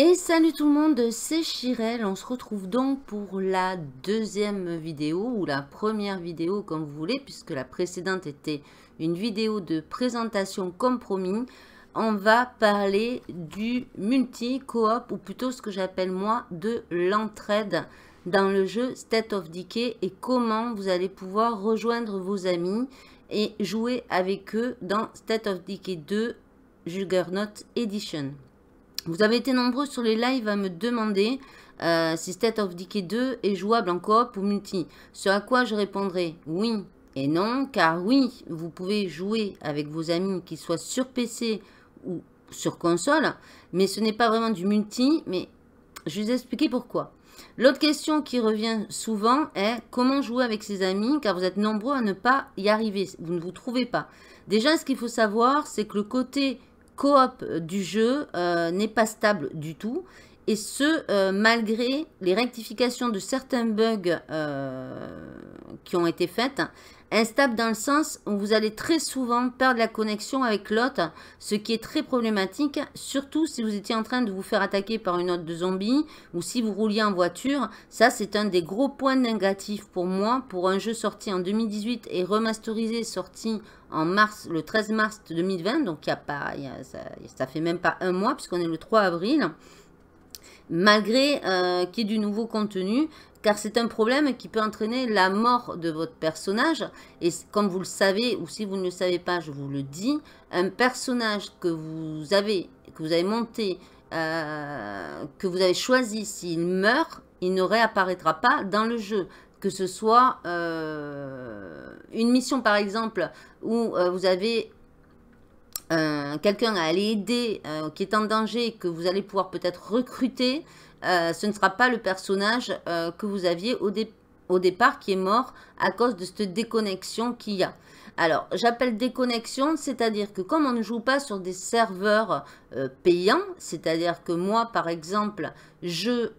Et salut tout le monde, c'est Chirel. On se retrouve donc pour la deuxième vidéo ou la première vidéo comme vous voulez puisque la précédente était une vidéo de présentation comme promis. On va parler du multi-coop ou plutôt ce que j'appelle moi de l'entraide dans le jeu State of Decay et comment vous allez pouvoir rejoindre vos amis et jouer avec eux dans State of Decay 2 Juggernaut Edition. Vous avez été nombreux sur les lives à me demander euh, si State of Decay 2 est jouable en coop ou multi. Ce à quoi je répondrai oui et non, car oui, vous pouvez jouer avec vos amis, qu'ils soient sur PC ou sur console, mais ce n'est pas vraiment du multi, mais je vais vous expliquer pourquoi. L'autre question qui revient souvent est comment jouer avec ses amis car vous êtes nombreux à ne pas y arriver, vous ne vous trouvez pas. Déjà, ce qu'il faut savoir, c'est que le côté coop euh, du jeu euh, n'est pas stable du tout. Et ce, euh, malgré les rectifications de certains bugs qui ont été faites, Instable dans le sens où vous allez très souvent perdre la connexion avec l'autre, ce qui est très problématique, surtout si vous étiez en train de vous faire attaquer par une autre de zombies ou si vous rouliez en voiture. Ça, c'est un des gros points négatifs pour moi pour un jeu sorti en 2018 et remasterisé sorti en mars, le 13 mars 2020. Donc, a ça, fait même pas un mois puisqu'on est le 3 avril malgré euh, qu'il y ait du nouveau contenu, car c'est un problème qui peut entraîner la mort de votre personnage. Et comme vous le savez, ou si vous ne le savez pas, je vous le dis, un personnage que vous avez, que vous avez monté, euh, que vous avez choisi, s'il meurt, il ne réapparaîtra pas dans le jeu. Que ce soit euh, une mission, par exemple, où euh, vous avez quelqu'un à aller aider qui est en danger, que vous allez pouvoir peut-être recruter, euh, ce ne sera pas le personnage euh, que vous aviez au, au, départ qui est mort à cause de cette déconnexion qu'il y a. Alors, j'appelle déconnexion, c'est-à-dire que comme on ne joue pas sur des serveurs euh, payants, c'est-à-dire que moi, par exemple, je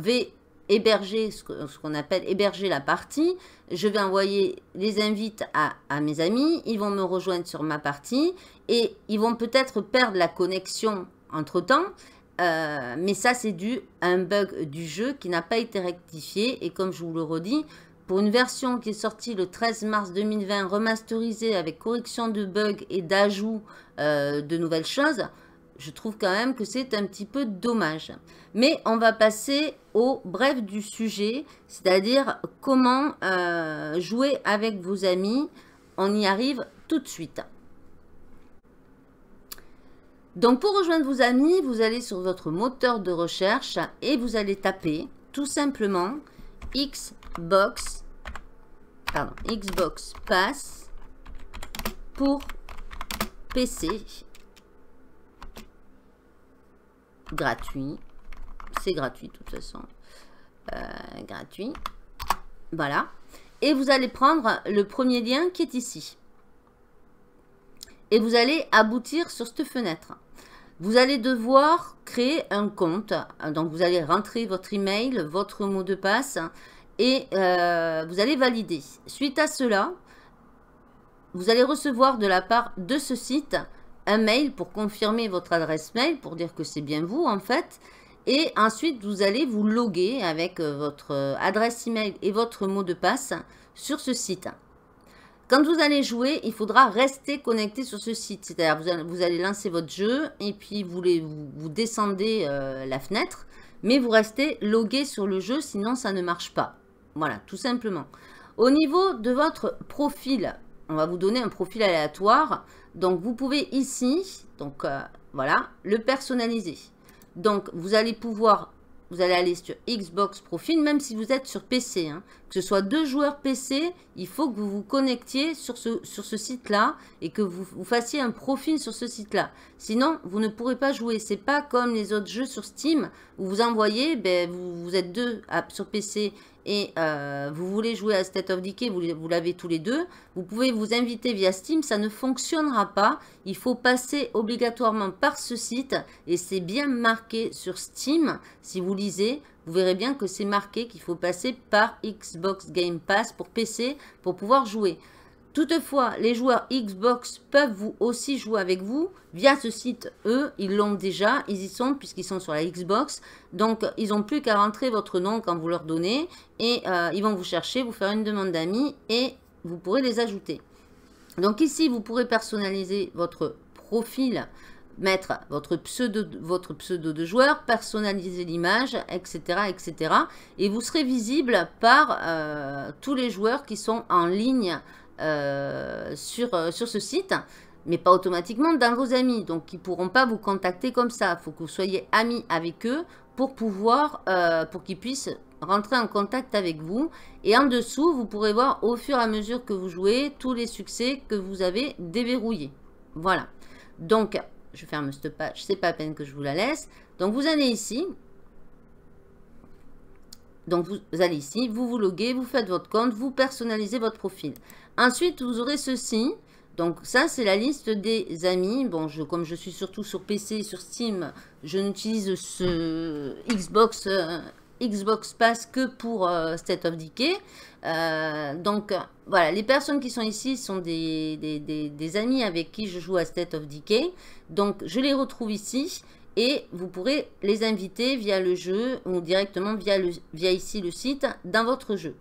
vais héberger ce qu'on appelle héberger la partie. Je vais envoyer les invites à, mes amis. Ils vont me rejoindre sur ma partie et ils vont peut-être perdre la connexion entre temps. Euh, mais ça, c'est dû à un bug du jeu qui n'a pas été rectifié. Et comme je vous le redis, pour une version qui est sortie le 13 mars 2020, remasterisée avec correction de bugs et d'ajout euh, de nouvelles choses, je trouve quand même que c'est un petit peu dommage. Mais on va passer au bref du sujet, c'est-à-dire comment euh, jouer avec vos amis. On y arrive tout de suite. Donc pour rejoindre vos amis, vous allez sur votre moteur de recherche et vous allez taper tout simplement Xbox, Xbox Pass pour PC gratuit. C'est gratuit de toute façon. Euh, gratuit. Voilà. Et vous allez prendre le premier lien qui est ici et vous allez aboutir sur cette fenêtre. Vous allez devoir créer un compte. Donc, vous allez rentrer votre email, votre mot de passe et euh, vous allez valider. Suite à cela, vous allez recevoir de la part de ce site un mail pour confirmer votre adresse mail, pour dire que c'est bien vous en fait. Et ensuite, vous allez vous loguer avec euh, votre adresse email et votre mot de passe sur ce site. Quand vous allez jouer, il faudra rester connecté sur ce site. C'est-à-dire vous, vous, allez lancer votre jeu et puis vous, vous, descendez euh, la fenêtre, mais vous restez logué sur le jeu, sinon ça ne marche pas. Voilà, tout simplement. Au niveau de votre profil, on va vous donner un profil aléatoire. Donc vous pouvez ici, donc euh, voilà, le personnaliser. Donc vous allez pouvoir vous allez aller sur Xbox Profil, même si vous êtes sur PC. Hein. Que ce soit deux joueurs PC, il faut que vous vous connectiez sur ce, sur ce site-là et que vous, vous, fassiez un profil sur ce site-là. Sinon, vous ne pourrez pas jouer. C'est pas comme les autres jeux sur Steam où vous envoyez, ben, vous, êtes deux sur PC et euh, vous voulez jouer à State of Decay, vous l'avez tous les deux, vous pouvez vous inviter via Steam, ça ne fonctionnera pas. Il faut passer obligatoirement par ce site et c'est bien marqué sur Steam. Si vous lisez, vous verrez bien que c'est marqué qu'il faut passer par Xbox Game Pass pour PC pour pouvoir jouer. Toutefois, les joueurs Xbox peuvent vous aussi jouer avec vous via ce site. Eux, ils l'ont déjà, ils y sont puisqu'ils sont sur la Xbox. Donc, ils n'ont plus qu'à rentrer votre nom quand vous leur donnez et euh, ils vont vous chercher, vous faire une demande d'amis et vous pourrez les ajouter. Donc ici, vous pourrez personnaliser votre profil, mettre votre pseudo, votre pseudo de joueur, personnaliser l'image, etc., etc. Et vous serez visible par euh, tous les joueurs qui sont en ligne euh, euh, sur, ce site, mais pas automatiquement dans vos amis. Donc, ils ne pourront pas vous contacter comme ça. Il faut que vous soyez amis avec eux pour pouvoir, euh, pour qu'ils puissent rentrer en contact avec vous. Et en dessous, vous pourrez voir au fur et à mesure que vous jouez tous les succès que vous avez déverrouillés. Voilà. Donc, je ferme cette page, c'est pas à peine que je vous la laisse. Donc, vous allez ici. Donc, vous allez ici, vous vous loguez, vous faites votre compte, vous personnalisez votre profil. Ensuite, vous aurez ceci. Donc ça, c'est la liste des amis. Bon, je, comme je suis surtout sur PC et sur Steam, je n'utilise ce Xbox, euh, Xbox Pass que pour euh, State of Decay. Euh, donc voilà, les personnes qui sont ici sont des, amis avec qui je joue à State of Decay. Donc je les retrouve ici. Et vous pourrez les inviter via le jeu ou directement via, le, via ici le site dans votre jeu.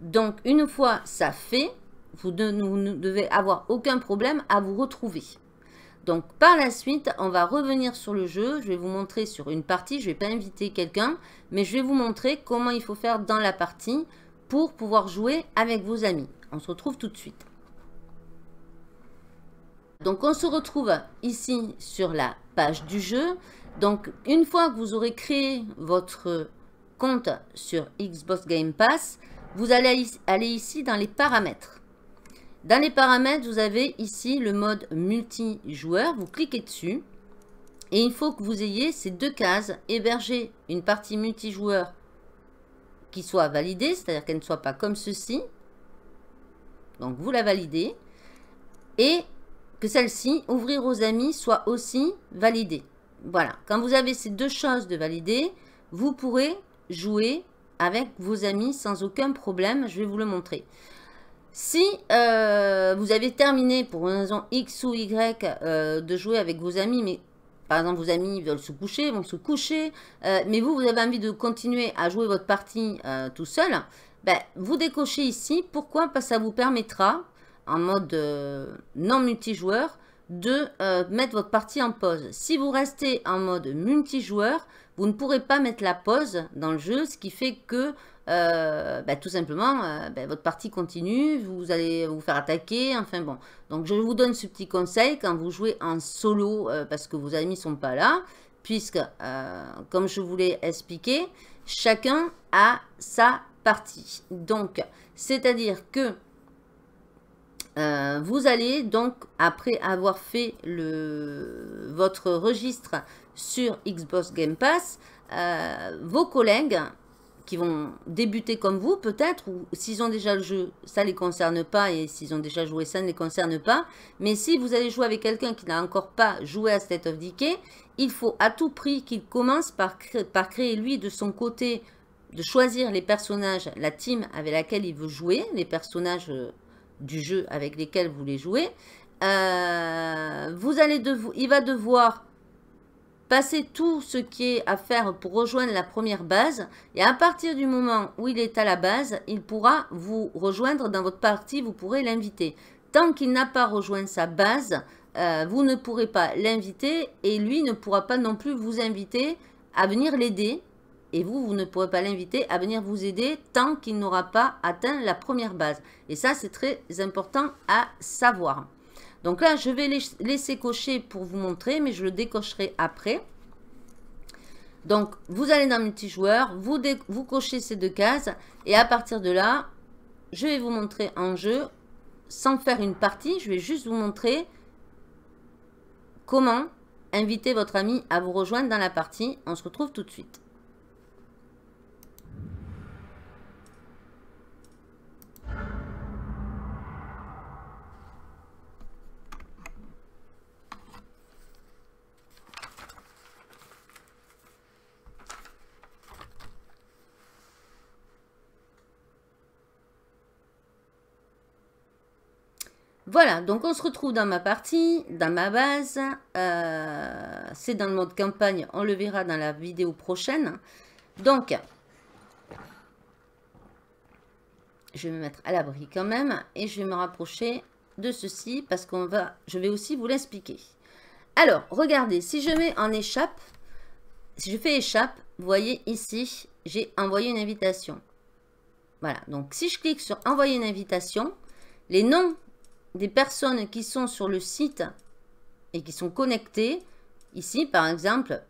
Donc une fois ça fait, vous ne, devez avoir aucun problème à vous retrouver. Donc par la suite, on va revenir sur le jeu. Je vais vous montrer sur une partie, je ne vais pas inviter quelqu'un, mais je vais vous montrer comment il faut faire dans la partie pour pouvoir jouer avec vos amis. On se retrouve tout de suite. Donc on se retrouve ici sur la page du jeu. Donc une fois que vous aurez créé votre compte sur Xbox Game Pass, vous allez aller ici dans les paramètres. Dans les paramètres, vous avez ici le mode multijoueur. Vous cliquez dessus. Et il faut que vous ayez ces deux cases. Héberger une partie multijoueur qui soit validée, c'est-à-dire qu'elle ne soit pas comme ceci. Donc vous la validez. Et que celle-ci, ouvrir aux amis, soit aussi validée. Voilà. Quand vous avez ces deux choses de valider, vous pourrez jouer avec vos amis sans aucun problème. Je vais vous le montrer. Si euh, vous avez terminé pour une raison X ou Y euh, de jouer avec vos amis, mais par exemple vos amis veulent se coucher, vont se coucher, euh, mais vous, vous avez envie de continuer à jouer votre partie tout seul, ben, vous décochez ici. Pourquoi Parce que ça vous permettra, en mode non multijoueur, de mettre votre partie en pause. Si vous restez en mode multijoueur, vous ne pourrez pas mettre la pause dans le jeu, ce qui fait que euh, bah, tout simplement, euh, bah, votre partie continue, vous allez vous faire attaquer, enfin bon. Donc je vous donne ce petit conseil quand vous jouez en solo euh, parce que vos amis sont pas là, puisque, comme je vous l'ai expliqué, chacun a sa partie. Donc, c'est-à-dire que vous allez donc, après avoir fait le, votre registre sur Xbox Game Pass, vos collègues vont débuter comme vous, peut-être, ou s'ils ont déjà le jeu, ça ne les concerne pas, et s'ils ont déjà joué, ça ne les concerne pas. Mais si vous allez jouer avec quelqu'un qui n'a encore pas joué à State of Decay, il faut à tout prix qu'il commence par, créer, par créer, lui, de son côté, de choisir les personnages, la team avec laquelle il veut jouer, les personnages euh, du jeu avec lesquels vous les jouez. Euh, vous allez devoir, il va devoir Passez tout ce qui est à faire pour rejoindre la première base. Et à partir du moment où il est à la base, il pourra vous rejoindre dans votre partie, vous pourrez l'inviter. Tant qu'il n'a pas rejoint sa base, euh, vous ne pourrez pas l'inviter et lui ne pourra pas non plus vous inviter à venir l'aider. Et vous, vous ne pourrez pas l'inviter à venir vous aider tant qu'il n'aura pas atteint la première base. Et ça, c'est très important à savoir. Donc là, je vais laisser cocher pour vous montrer, mais je le décocherai après. Donc, vous allez dans multijoueur, vous, vous cochez ces deux cases, et à partir de là, je vais vous montrer en jeu, sans faire une partie, je vais juste vous montrer comment inviter votre ami à vous rejoindre dans la partie. On se retrouve tout de suite. Voilà, donc on se retrouve dans ma partie, dans ma base. Euh, c'est dans le mode campagne, on le verra dans la vidéo prochaine. Donc, je vais me mettre à l'abri quand même et je vais me rapprocher de ceci parce qu'on va, je vais aussi vous l'expliquer. Alors, regardez, si je mets en échappe, si je fais échappe, vous voyez ici, j'ai envoyé une invitation. Voilà, donc si je clique sur envoyer une invitation, les noms des personnes qui sont sur le site et qui sont connectées, ici par exemple,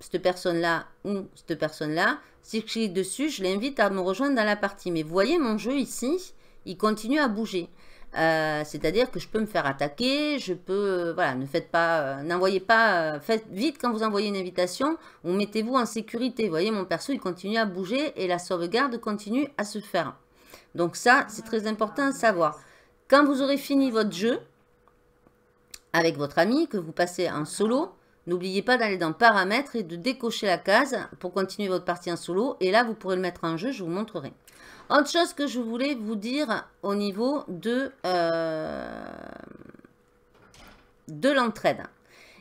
cette personne-là ou cette personne-là, si je clique dessus, je l'invite à me rejoindre dans la partie. Mais vous voyez mon jeu ici, il continue à bouger. Euh, c'est-à-dire que je peux me faire attaquer, je peux, euh, voilà, ne faites pas, euh, n'envoyez pas, faites vite quand vous envoyez une invitation, ou mettez-vous en sécurité. Vous voyez, mon perso, il continue à bouger et la sauvegarde continue à se faire. Donc ça, c'est très important à savoir. Quand vous aurez fini votre jeu avec votre ami, que vous passez en solo, n'oubliez pas d'aller dans Paramètres et de décocher la case pour continuer votre partie en solo. Et là, vous pourrez le mettre en jeu, je vous montrerai. Autre chose que je voulais vous dire au niveau de, euh, de l'entraide.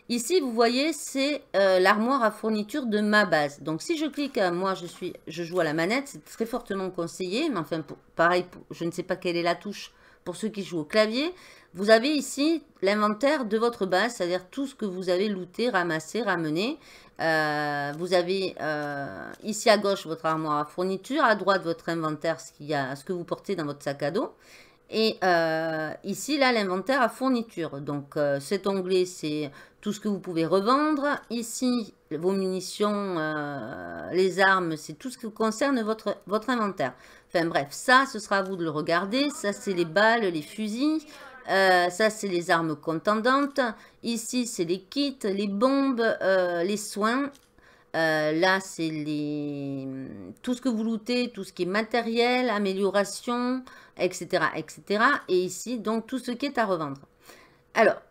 Ici, vous voyez, c'est euh, l'armoire à fourniture de ma base. Donc, si je clique, euh, moi, je, suis, je joue à la manette, c'est très fortement conseillé. Mais enfin, pareil, je ne sais pas quelle est la touche pour ceux qui jouent au clavier, vous avez ici l'inventaire de votre base, c'est-à-dire tout ce que vous avez looté, ramassé, ramené. Euh, vous avez euh, ici à gauche votre armoire à fourniture, à droite votre inventaire, ce, y a, ce que vous portez dans votre sac à dos. Et euh, ici, là, l'inventaire à fourniture. Donc, cet onglet, c'est tout ce que vous pouvez revendre. Ici, vos munitions, les armes, c'est tout ce qui concerne votre, votre inventaire. Enfin bref, ça, ce sera à vous de le regarder. Ça, c'est les balles, les fusils. Euh, ça, c'est les armes contendantes. Ici, c'est les kits, les bombes, euh, les soins. Euh, là, c'est les... tout ce que vous lootez, tout ce qui est matériel, amélioration, etc., etc. Et ici, donc, tout ce qui est à revendre. Alors,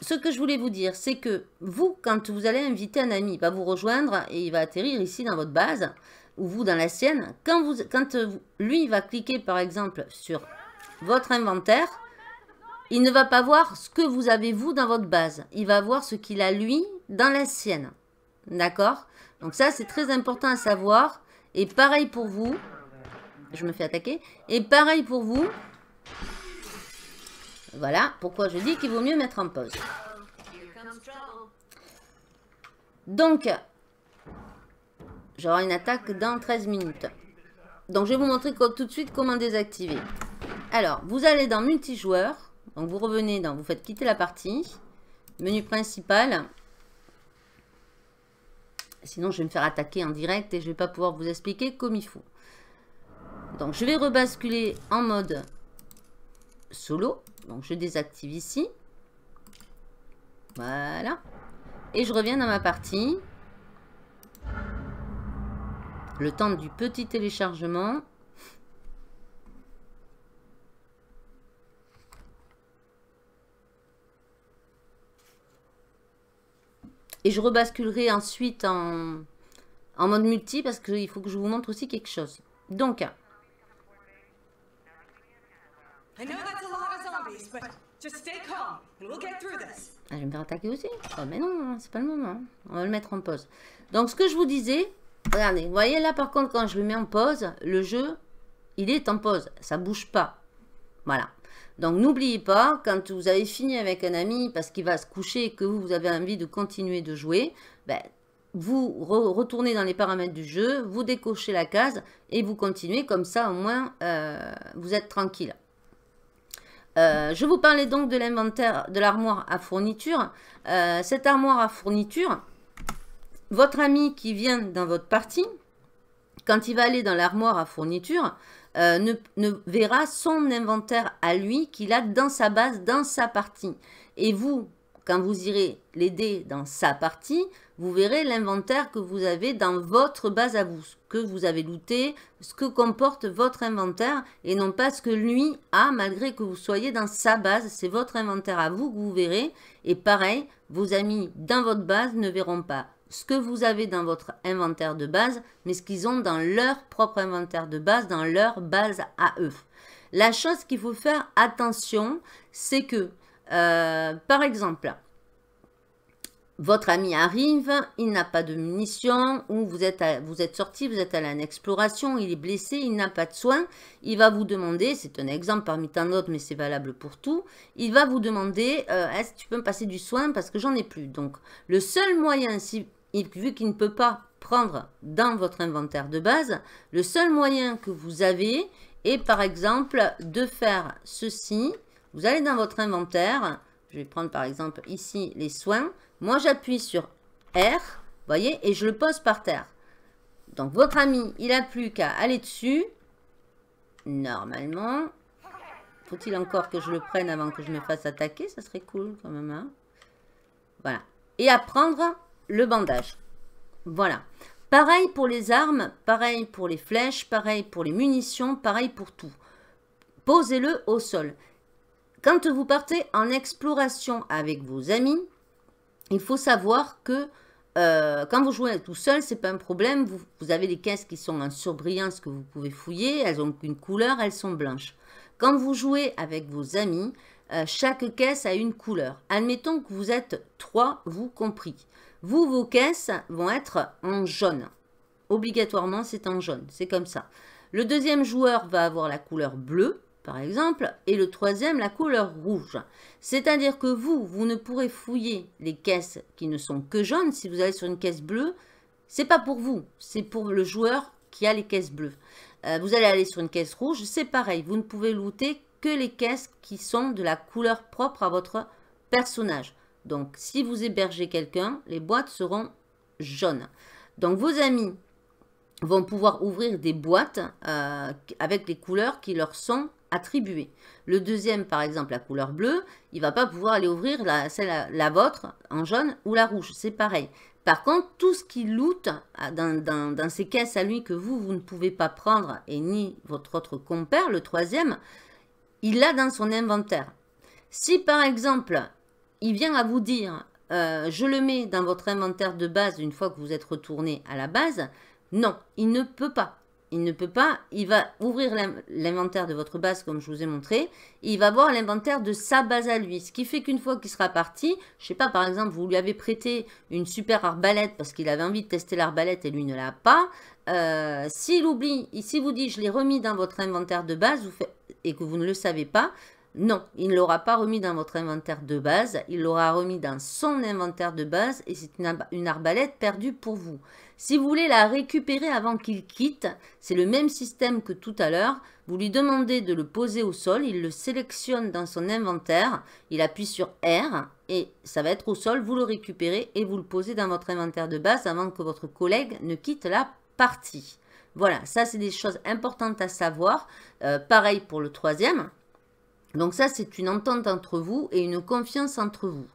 ce que je voulais vous dire, c'est que vous, quand vous allez inviter un ami, il va vous rejoindre et il va atterrir ici dans votre base ou vous dans la sienne, quand, vous, quand lui va cliquer par exemple sur votre inventaire, il ne va pas voir ce que vous avez vous dans votre base. Il va voir ce qu'il a lui dans la sienne. D'accord Donc ça, c'est très important à savoir. Et pareil pour vous. Je me fais attaquer. Et pareil pour vous. Voilà pourquoi je dis qu'il vaut mieux mettre en pause. Donc, j'aurai une attaque dans 13 minutes. Donc, je vais vous montrer tout de suite comment désactiver. Alors, vous allez dans multijoueur. Donc, vous revenez dans, vous faites quitter la partie. Menu principal. Sinon, je vais me faire attaquer en direct et je ne vais pas pouvoir vous expliquer comme il faut. Donc, je vais rebasculer en mode solo. Donc, je désactive ici. Voilà. Et je reviens dans ma partie le temps du petit téléchargement. Et je rebasculerai ensuite en, mode multi parce qu'il faut que je vous montre aussi quelque chose. Donc, ah, je vais me faire attaquer aussi. Oh, mais non, c'est pas le moment. On va le mettre en pause. Donc, ce que je vous disais, Regardez, vous voyez là par contre quand je le mets en pause, le jeu, il est en pause, ça bouge pas. Voilà. Donc n'oubliez pas, quand vous avez fini avec un ami parce qu'il va se coucher et que vous, vous avez envie de continuer de jouer, ben, vous retournez dans les paramètres du jeu, vous décochez la case et vous continuez. Comme ça, au moins, euh, vous êtes tranquille. Euh, je vous parlais donc de l'inventaire de l'armoire à fourniture. Euh, cette armoire à fourniture, votre ami qui vient dans votre partie, quand il va aller dans l'armoire à fourniture, euh, ne, verra son inventaire à lui qu'il a dans sa base, dans sa partie. Et vous, quand vous irez l'aider dans sa partie, vous verrez l'inventaire que vous avez dans votre base à vous, ce que vous avez looté, ce que comporte votre inventaire et non pas ce que lui a malgré que vous soyez dans sa base. C'est votre inventaire à vous que vous verrez. Et pareil, vos amis dans votre base ne verront pas ce que vous avez dans votre inventaire de base, mais ce qu'ils ont dans leur propre inventaire de base, dans leur base à eux. La chose qu'il faut faire attention, c'est que, euh, par exemple, votre ami arrive, il n'a pas de munitions, ou vous êtes, vous êtes sorti, vous êtes allé en exploration, il est blessé, il n'a pas de soins, il va vous demander, c'est un exemple parmi tant d'autres, mais c'est valable pour tout, il va vous demander, euh, est-ce que tu peux me passer du soin parce que j'en ai plus. Donc, le seul moyen, si vu qu'il ne peut pas prendre dans votre inventaire de base, le seul moyen que vous avez est par exemple de faire ceci. Vous allez dans votre inventaire, je vais prendre par exemple ici les soins. Moi j'appuie sur R, voyez, et je le pose par terre. Donc votre ami, il n'a plus qu'à aller dessus. Normalement, faut-il encore que je le prenne avant que je me fasse attaquer Ça serait cool quand même. Hein. voilà. Et à prendre le bandage. Voilà. Pareil pour les armes, pareil pour les flèches, pareil pour les munitions, pareil pour tout. Posez-le au sol. Quand vous partez en exploration avec vos amis, il faut savoir que euh, quand vous jouez tout seul, c'est pas un problème. Vous, avez des caisses qui sont en surbrillance que vous pouvez fouiller. Elles ont une couleur, elles sont blanches. Quand vous jouez avec vos amis, euh, chaque caisse a une couleur. Admettons que vous êtes trois, vous compris vous, vos caisses vont être en jaune. Obligatoirement, c'est en jaune. C'est comme ça. Le deuxième joueur va avoir la couleur bleue, par exemple, et le troisième, la couleur rouge. C'est-à-dire que vous, vous ne pourrez fouiller les caisses qui ne sont que jaunes. Si vous allez sur une caisse bleue, c'est pas pour vous, c'est pour le joueur qui a les caisses bleues. Euh, vous allez aller sur une caisse rouge, c'est pareil. Vous ne pouvez looter que les caisses qui sont de la couleur propre à votre personnage. Donc, si vous hébergez quelqu'un, les boîtes seront jaunes. Donc, vos amis vont pouvoir ouvrir des boîtes euh, avec les couleurs qui leur sont attribuées. Le deuxième, par exemple, la couleur bleue, il ne va pas pouvoir aller ouvrir la, la vôtre en jaune ou la rouge. C'est pareil. Par contre, tout ce qui loot euh, dans, dans, dans, ces caisses à lui que vous, vous ne pouvez pas prendre, et ni votre autre compère, le troisième, il l'a dans son inventaire. Si par exemple, il vient à vous dire, euh, je le mets dans votre inventaire de base une fois que vous êtes retourné à la base, non, il ne peut pas. Il ne peut pas, il va ouvrir l'inventaire de votre base comme je vous ai montré, il va voir l'inventaire de sa base à lui. Ce qui fait qu'une fois qu'il sera parti, je ne sais pas, par exemple, vous lui avez prêté une super arbalète parce qu'il avait envie de tester l'arbalète et lui ne l'a pas. Euh, s'il oublie, s'il vous dit je l'ai remis dans votre inventaire de base et que vous ne le savez pas, non, il ne l'aura pas remis dans votre inventaire de base, il l'aura remis dans son inventaire de base et c'est une, arbalète perdue pour vous. Si vous voulez la récupérer avant qu'il quitte, c'est le même système que tout à l'heure. Vous lui demandez de le poser au sol, il le sélectionne dans son inventaire, il appuie sur R et ça va être au sol, vous le récupérez et vous le posez dans votre inventaire de base avant que votre collègue ne quitte la partie. Voilà, ça c'est des choses importantes à savoir. Euh, pareil pour le troisième, donc ça, c'est une entente entre vous et une confiance entre vous.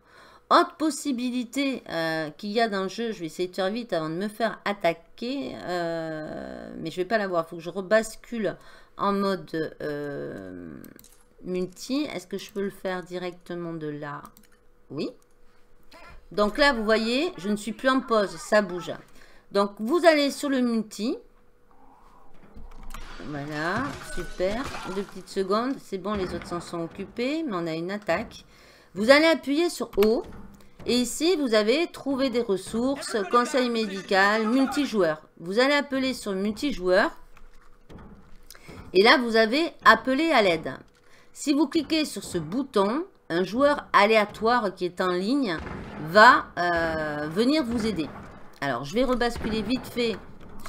Autre possibilité euh, qu'il y a dans le jeu, je vais essayer de faire vite avant de me faire attaquer, euh, mais je ne vais pas l'avoir, il faut que je rebascule en mode euh, multi. Est-ce que je peux le faire directement de là Oui. Donc là, vous voyez, je ne suis plus en pause, ça bouge. Donc vous allez sur le multi, voilà, super. Deux petites secondes. C'est bon, les autres s'en sont occupés, mais on a une attaque. Vous allez appuyer sur O. Et ici, vous avez trouvé des ressources, conseil médical, multijoueur. Vous allez appeler sur multijoueur. Et là, vous avez appelé à l'aide. Si vous cliquez sur ce bouton, un joueur aléatoire qui est en ligne va euh, venir vous aider. Alors, je vais rebasculer vite fait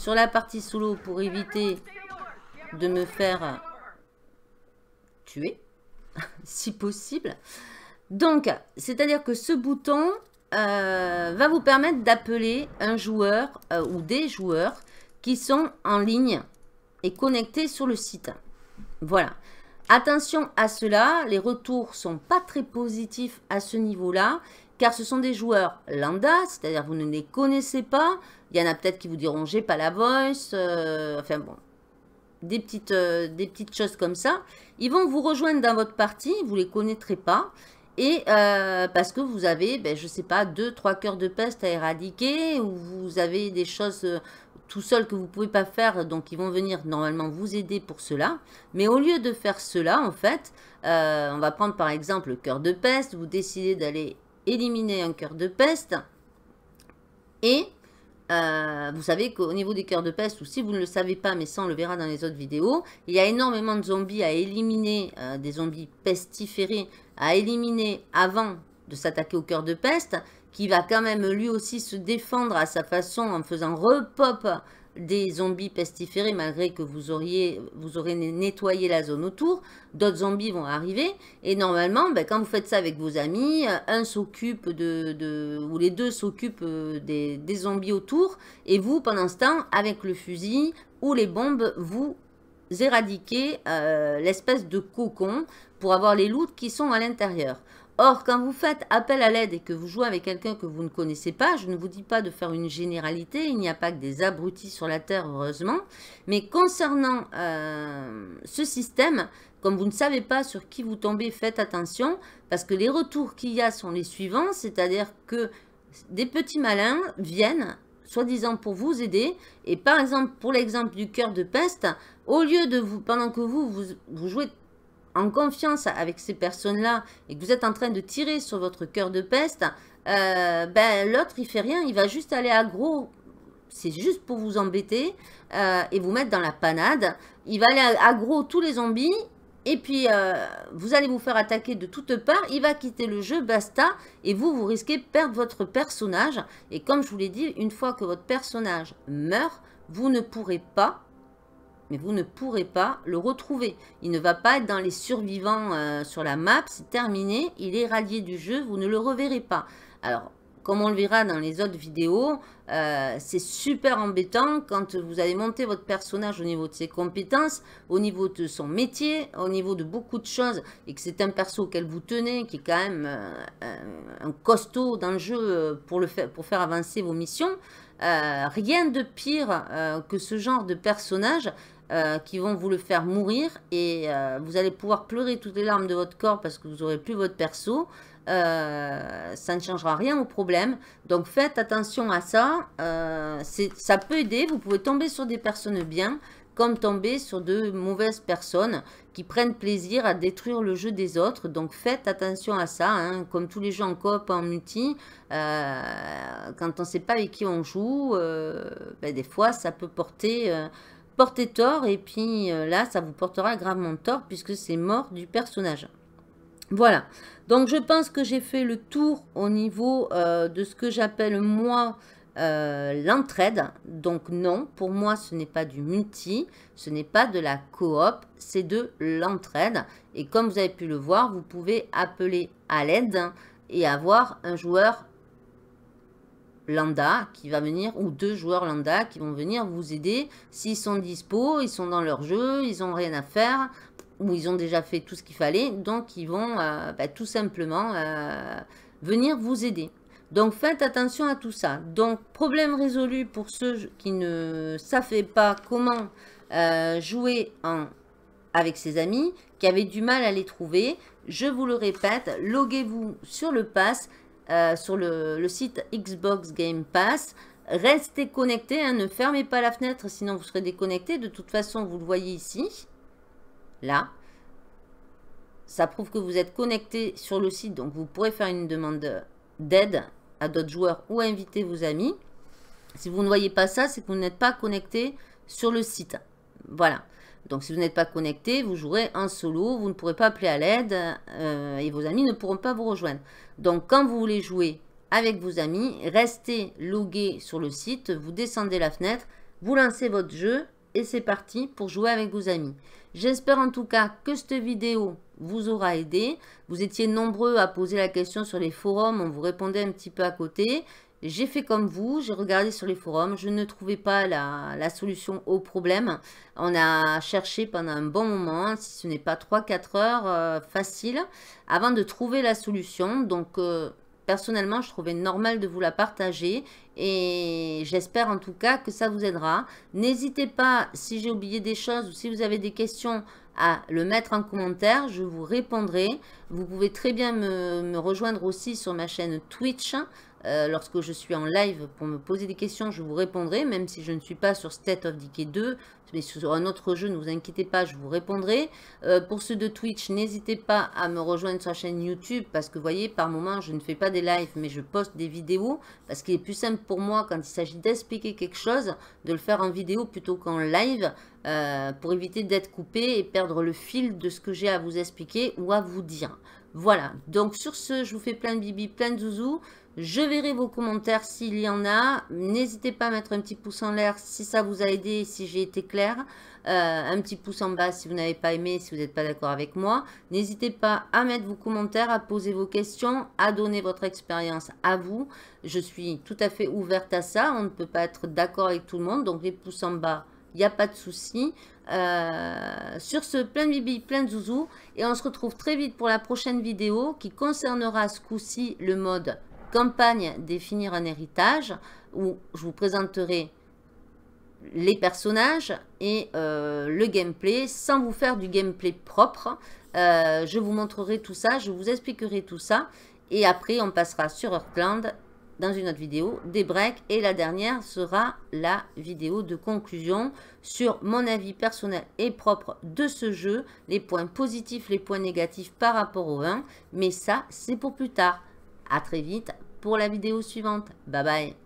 sur la partie sous l'eau pour éviter de me faire tuer, si possible. Donc, c'est-à-dire que ce bouton euh, va vous permettre d'appeler un joueur euh, ou des joueurs qui sont en ligne et connectés sur le site. Voilà. Attention à cela, les retours sont pas très positifs à ce niveau-là, car ce sont des joueurs lambda, c'est-à-dire vous ne les connaissez pas. Il y en a peut-être qui vous diront j'ai pas la voice, euh, enfin bon, des petites, euh, des petites choses comme ça. Ils vont vous rejoindre dans votre partie, vous ne les connaîtrez pas. Et euh, parce que vous avez, ben, je ne sais pas, deux, trois cœurs de peste à éradiquer, ou vous avez des choses euh, tout seul que vous ne pouvez pas faire, donc ils vont venir normalement vous aider pour cela. Mais au lieu de faire cela, en fait, on va prendre par exemple le cœur de peste, vous décidez d'aller éliminer un cœur de peste, et euh, vous savez qu'au niveau des cœurs de peste, ou si vous ne le savez pas, mais ça on le verra dans les autres vidéos, il y a énormément de zombies à éliminer, euh, des zombies pestiférés à éliminer avant de s'attaquer au cœur de peste, qui va quand même lui aussi se défendre à sa façon en faisant repop des zombies pestiférés malgré que vous, auriez, vous aurez nettoyé la zone autour, d'autres zombies vont arriver. Et normalement, ben, quand vous faites ça avec vos amis, un s'occupe de, ou les deux s'occupent euh, des, zombies autour. Et vous, pendant ce temps, avec le fusil ou les bombes, vous éradiquez euh, l'espèce de cocon pour avoir les loutres qui sont à l'intérieur. Or, quand vous faites appel à l'aide et que vous jouez avec quelqu'un que vous ne connaissez pas, je ne vous dis pas de faire une généralité, il n'y a pas que des abrutis sur la Terre, heureusement, mais concernant euh, ce système, comme vous ne savez pas sur qui vous tombez, faites attention, parce que les retours qu'il y a sont les suivants, c'est-à-dire que des petits malins viennent soi-disant pour vous aider. Et par exemple, pour l'exemple du cœur de peste, au lieu de vous, pendant que vous, vous jouez en confiance avec ces personnes-là et que vous êtes en train de tirer sur votre cœur de peste, euh, ben, l'autre, il fait rien, il va juste aller aggro. C'est juste pour vous embêter euh, et vous mettre dans la panade. Il va aller aggro tous les zombies et puis euh, vous allez vous faire attaquer de toutes parts, il va quitter le jeu, basta, et vous, vous risquez de perdre votre personnage. Et comme je vous l'ai dit, une fois que votre personnage meurt, vous ne pourrez pas mais vous ne pourrez pas le retrouver. Il ne va pas être dans les survivants euh, sur la map, c'est terminé, il est rallié du jeu, vous ne le reverrez pas. Alors, comme on le verra dans les autres vidéos, euh, c'est super embêtant quand vous allez monter votre personnage au niveau de ses compétences, au niveau de son métier, au niveau de beaucoup de choses, et que c'est un perso auquel vous tenez, qui est quand même euh, un costaud dans le jeu pour, le faire, pour faire avancer vos missions. rien de pire que ce genre de personnage euh, qui vont vous le faire mourir et euh, vous allez pouvoir pleurer toutes les larmes de votre corps parce que vous n'aurez plus votre perso. Euh, ça ne changera rien au problème. Donc faites attention à ça. ça peut aider. Vous pouvez tomber sur des personnes bien comme tomber sur de mauvaises personnes qui prennent plaisir à détruire le jeu des autres. Donc faites attention à ça, hein. comme tous les jeux en coop, en multi, quand on ne sait pas avec qui on joue, ben, des fois ça peut porter portez tort et puis euh, là ça vous portera gravement tort puisque c'est mort du personnage. Voilà, donc je pense que j'ai fait le tour au niveau euh, de ce que j'appelle moi euh, l'entraide. Donc non, pour moi ce n'est pas du multi, ce n'est pas de la coop, c'est de l'entraide. Et comme vous avez pu le voir, vous pouvez appeler à l'aide et avoir un joueur lambda qui va venir, ou deux joueurs lambda qui vont venir vous aider. S'ils sont dispo, ils sont dans leur jeu, ils n'ont rien à faire, ou ils ont déjà fait tout ce qu'il fallait, donc ils vont euh, bah, tout simplement euh, venir vous aider. Donc faites attention à tout ça. Donc problème résolu pour ceux qui ne savaient pas comment euh, jouer en, avec ses amis, qui avaient du mal à les trouver. Je vous le répète, loguez-vous sur le pass euh, sur le, site Xbox Game Pass. Restez connecté, hein, ne fermez pas la fenêtre, sinon vous serez déconnecté. De toute façon, vous le voyez ici, là. Ça prouve que vous êtes connecté sur le site, donc vous pourrez faire une demande d'aide à d'autres joueurs ou inviter vos amis. Si vous ne voyez pas ça, c'est que vous n'êtes pas connecté sur le site. Voilà. Donc si vous n'êtes pas connecté, vous jouerez en solo, vous ne pourrez pas appeler à l'aide euh, et vos amis ne pourront pas vous rejoindre. Donc quand vous voulez jouer avec vos amis, restez logué sur le site, vous descendez la fenêtre, vous lancez votre jeu et c'est parti pour jouer avec vos amis. J'espère en tout cas que cette vidéo vous aura aidé. Vous étiez nombreux à poser la question sur les forums, on vous répondait un petit peu à côté. J'ai fait comme vous, j'ai regardé sur les forums, je ne trouvais pas la, solution au problème. On a cherché pendant un bon moment, si ce n'est pas 3-4 heures euh, facile, avant de trouver la solution. Donc, euh, personnellement, je trouvais normal de vous la partager et j'espère en tout cas que ça vous aidera. N'hésitez pas, si j'ai oublié des choses ou si vous avez des questions, à le mettre en commentaire, je vous répondrai. Vous pouvez très bien me rejoindre aussi sur ma chaîne Twitch euh, lorsque je suis en live pour me poser des questions, je vous répondrai, même si je ne suis pas sur State of Decay 2, mais sur un autre jeu, ne vous inquiétez pas, je vous répondrai. Euh, pour ceux de Twitch, n'hésitez pas à me rejoindre sur la chaîne YouTube, parce que vous voyez, par moment, je ne fais pas des lives, mais je poste des vidéos, parce qu'il est plus simple pour moi, quand il s'agit d'expliquer quelque chose, de le faire en vidéo plutôt qu'en live, euh, pour éviter d'être coupé et perdre le fil de ce que j'ai à vous expliquer ou à vous dire. Voilà, donc sur ce, je vous fais plein de bibi, plein de zouzous. Je verrai vos commentaires s'il y en a. N'hésitez pas à mettre un petit pouce en l'air si ça vous a aidé, si j'ai été claire. Euh, un petit pouce en bas si vous n'avez pas aimé, si vous n'êtes pas d'accord avec moi. N'hésitez pas à mettre vos commentaires, à poser vos questions, à donner votre expérience à vous. Je suis tout à fait ouverte à ça. On ne peut pas être d'accord avec tout le monde. Donc les pouces en bas, il n'y a pas de souci. Euh, sur ce, plein de bibi, plein de zouzou. Et on se retrouve très vite pour la prochaine vidéo qui concernera ce coup-ci le mode campagne Définir un héritage, où je vous présenterai les personnages et euh, le gameplay sans vous faire du gameplay propre. Euh, je vous montrerai tout ça, je vous expliquerai tout ça. Et après, on passera sur earthland dans une autre vidéo, des breaks. Et la dernière sera la vidéo de conclusion sur mon avis personnel et propre de ce jeu, les points positifs, les points négatifs par rapport au 1. Mais ça, c'est pour plus tard. à très vite pour la vidéo suivante. Bye bye